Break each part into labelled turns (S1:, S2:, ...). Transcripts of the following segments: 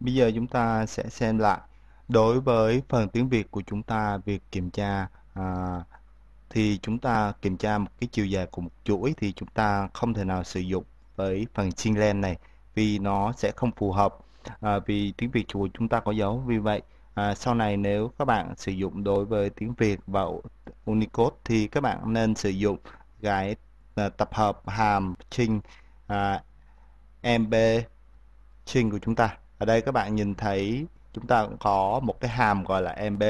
S1: Bây giờ chúng ta sẽ xem lại đối với phần tiếng Việt của chúng ta việc kiểm tra à, thì chúng ta kiểm tra một cái chiều dài của một chuỗi thì chúng ta không thể nào sử dụng với phần xin len này vì nó sẽ không phù hợp à, vì tiếng Việt của chúng ta có dấu vì vậy à, sau này nếu các bạn sử dụng đối với tiếng Việt và Unicode thì các bạn nên sử dụng cái à, tập hợp hàm string à, MB string của chúng ta ở đây các bạn nhìn thấy chúng ta cũng có một cái hàm gọi là mb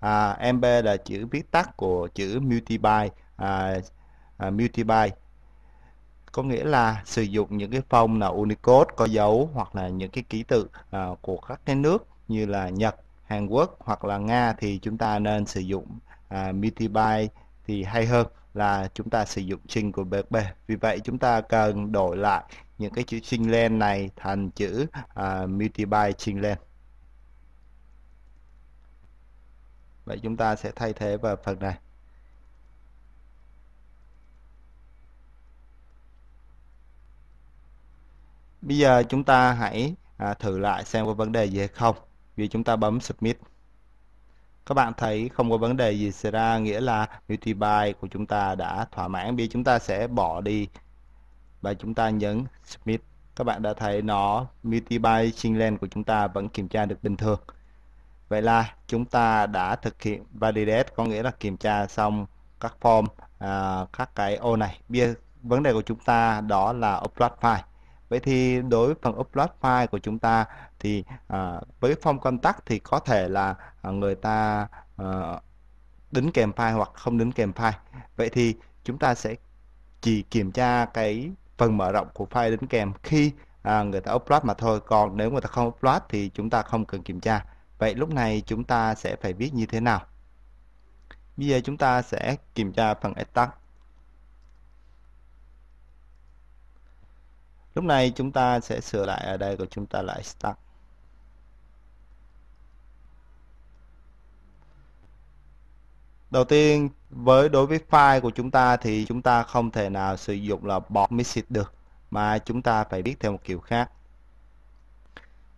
S1: à, mb là chữ viết tắt của chữ multiply à, à, multiply có nghĩa là sử dụng những cái phông là Unicode có dấu hoặc là những cái ký tự à, của các cái nước như là Nhật, Hàn Quốc hoặc là Nga thì chúng ta nên sử dụng à, multiply thì hay hơn là chúng ta sử dụng string của BB. vì vậy chúng ta cần đổi lại những cái chữ string len này thành chữ uh, multiply string len vậy chúng ta sẽ thay thế vào phần này bây giờ chúng ta hãy à, thử lại xem có vấn đề gì hay không vì chúng ta bấm submit các bạn thấy không có vấn đề gì xảy ra, nghĩa là multi multiply của chúng ta đã thỏa mãn. Bây giờ chúng ta sẽ bỏ đi và chúng ta nhấn submit. Các bạn đã thấy nó multi multiply Chingland của chúng ta vẫn kiểm tra được bình thường. Vậy là chúng ta đã thực hiện validate, có nghĩa là kiểm tra xong các form, à, các cái ô này. Bây giờ vấn đề của chúng ta đó là upload file. Vậy thì đối với phần upload file của chúng ta thì à, với form tắc thì có thể là à, người ta à, đính kèm file hoặc không đính kèm file. Vậy thì chúng ta sẽ chỉ kiểm tra cái phần mở rộng của file đính kèm khi à, người ta upload mà thôi. Còn nếu người ta không upload thì chúng ta không cần kiểm tra. Vậy lúc này chúng ta sẽ phải biết như thế nào? Bây giờ chúng ta sẽ kiểm tra phần attack lúc này chúng ta sẽ sửa lại ở đây của chúng ta lại start Đầu tiên với đối với file của chúng ta thì chúng ta không thể nào sử dụng là bot message được mà chúng ta phải viết theo một kiểu khác.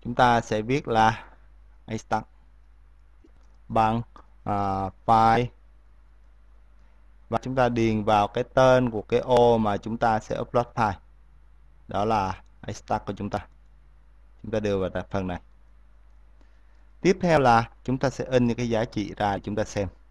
S1: Chúng ta sẽ viết là start bằng uh, file và chúng ta điền vào cái tên của cái ô mà chúng ta sẽ upload file đó là start của chúng ta chúng ta đưa vào phần này tiếp theo là chúng ta sẽ in những cái giá trị ra để chúng ta xem